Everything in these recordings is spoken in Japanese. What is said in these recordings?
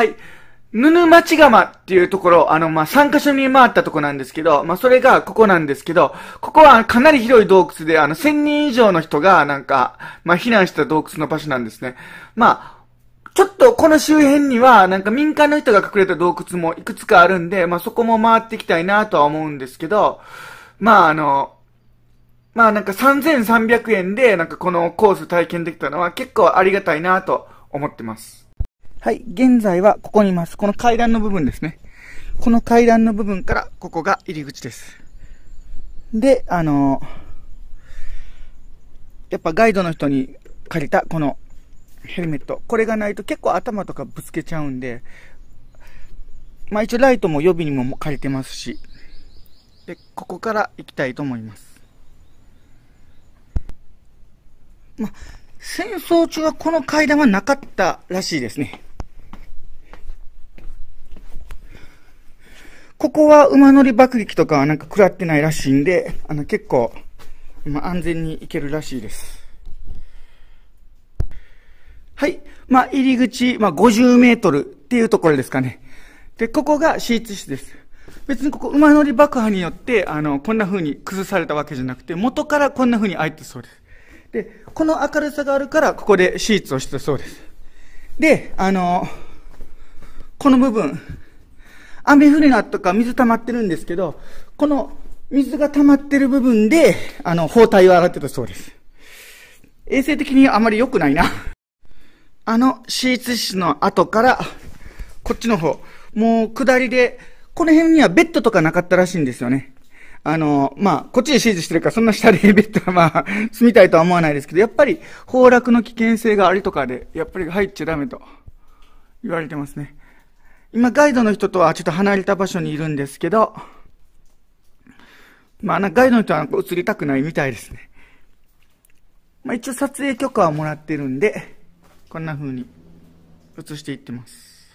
はい。ぬぬまちがまっていうところ、あの、まあ、3カ所に回ったとこなんですけど、まあ、それがここなんですけど、ここはかなり広い洞窟で、あの、1000人以上の人が、なんか、まあ、避難した洞窟の場所なんですね。まあ、ちょっとこの周辺には、なんか民間の人が隠れた洞窟もいくつかあるんで、まあ、そこも回っていきたいなとは思うんですけど、まあ、あの、まあ、なんか3300円で、なんかこのコース体験できたのは結構ありがたいなと思ってます。はい、現在はここにいます。この階段の部分ですね。この階段の部分から、ここが入り口です。で、あのやっぱガイドの人に借りた、このヘルメット。これがないと結構頭とかぶつけちゃうんで、まあ一応ライトも予備にも借りてますし、で、ここから行きたいと思います。まあ、戦争中はこの階段はなかったらしいですね。ここは馬乗り爆撃とかはなんか食らってないらしいんで、あの結構、今安全に行けるらしいです。はい。まあ、入り口、まあ、50メートルっていうところですかね。で、ここが手術室です。別にここ馬乗り爆破によって、あの、こんな風に崩されたわけじゃなくて、元からこんな風に開いてそうです。で、この明るさがあるから、ここで手術をしてそうです。で、あの、この部分、雨降るなとか水溜まってるんですけど、この水が溜まってる部分で、あの、包帯を洗ってたそうです。衛生的にあまり良くないな。あの、シーツ室の後から、こっちの方、もう下りで、この辺にはベッドとかなかったらしいんですよね。あの、まあ、こっちでーツしてるから、そんな下でベッドはまあ、住みたいとは思わないですけど、やっぱり、崩落の危険性がありとかで、やっぱり入っちゃダメと、言われてますね。今、ガイドの人とはちょっと離れた場所にいるんですけど、まあ、ガイドの人は映りたくないみたいですね。まあ、一応撮影許可はもらってるんで、こんな風に映していってます。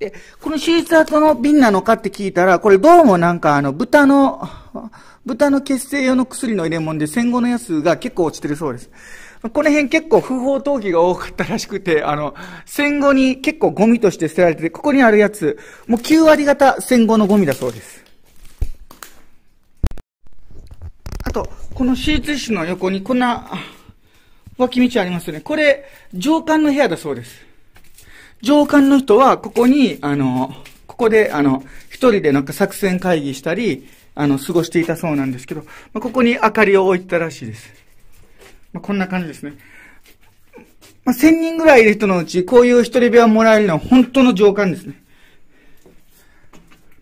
で、このシー手ーこの瓶なのかって聞いたら、これどうもなんかあの、豚の、豚の血清用の薬の入れ物で戦後のやつが結構落ちてるそうです。この辺結構不法投棄が多かったらしくて、あの、戦後に結構ゴミとして捨てられてて、ここにあるやつ、もう9割型戦後のゴミだそうです。あと、この手術室の横にこんな、脇道ありますよね。これ、上官の部屋だそうです。上官の人は、ここに、あの、ここで、あの、一人でなんか作戦会議したり、あの、過ごしていたそうなんですけど、まあ、ここに明かりを置いてたらしいです。まあ、こんな感じですね。まあ、1000人ぐらいいる人のうち、こういう一人部屋もらえるのは本当の上官ですね。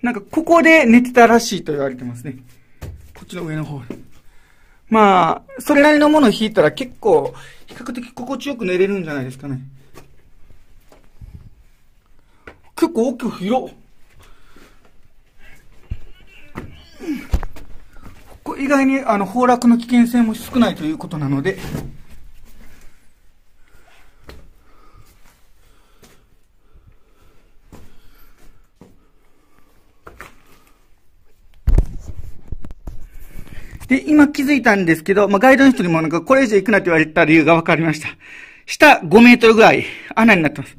なんか、ここで寝てたらしいと言われてますね。こっちの上の方。まあ、それなりのものを引いたら結構、比較的心地よく寝れるんじゃないですかね。結構大きく広っ。意外にあの崩落の危険性も少ないということなので、で、今気づいたんですけど、まあ、ガイドの人にもなんかこれ以上行くなって言われた理由が分かりました。下5メートルぐらい穴になってます。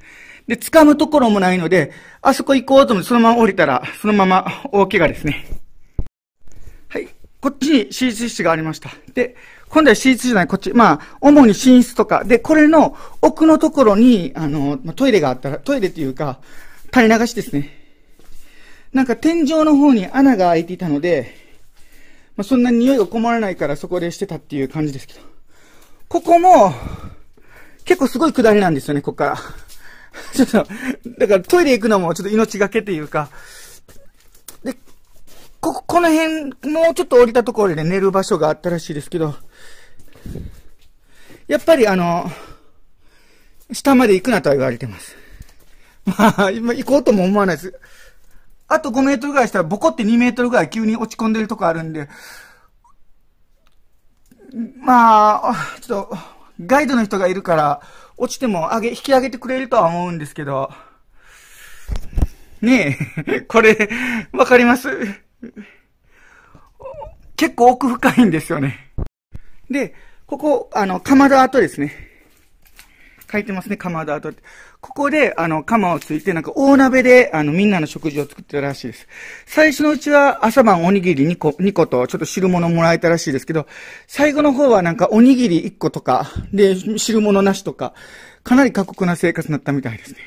で、掴むところもないので、あそこ行こうと思ってそのまま降りたら、そのまま大怪我ですね。はい。こっちに手術室がありました。で、今度は手術じゃない、こっち。まあ、主に寝室とか。で、これの奥のところに、あの、トイレがあったら、トイレっていうか、垂れ流しですね。なんか天井の方に穴が開いていたので、まあ、そんなに匂いが困らないからそこでしてたっていう感じですけど。ここも、結構すごい下りなんですよね、ここから。ちょっと、だからトイレ行くのもちょっと命がけっていうか、で、この辺、もうちょっと降りたところで寝る場所があったらしいですけど、やっぱりあの、下まで行くなとは言われてます。まあ、今行こうとも思わないです。あと5メートルぐらいしたらボコって2メートルぐらい急に落ち込んでるとこあるんで、まあ、ちょっと、ガイドの人がいるから、落ちても上げ、引き上げてくれるとは思うんですけど、ねえ、これ、わかります結構奥深いんですよね。で、ここ、あの、鎌田跡ですね。書いてますね、鎌田跡って。ここで、あの、鎌をついて、なんか大鍋で、あの、みんなの食事を作ってたらしいです。最初のうちは朝晩おにぎり2個、2個と、ちょっと汁物もらえたらしいですけど、最後の方はなんかおにぎり1個とか、で、汁物なしとか、かなり過酷な生活になったみたいですね。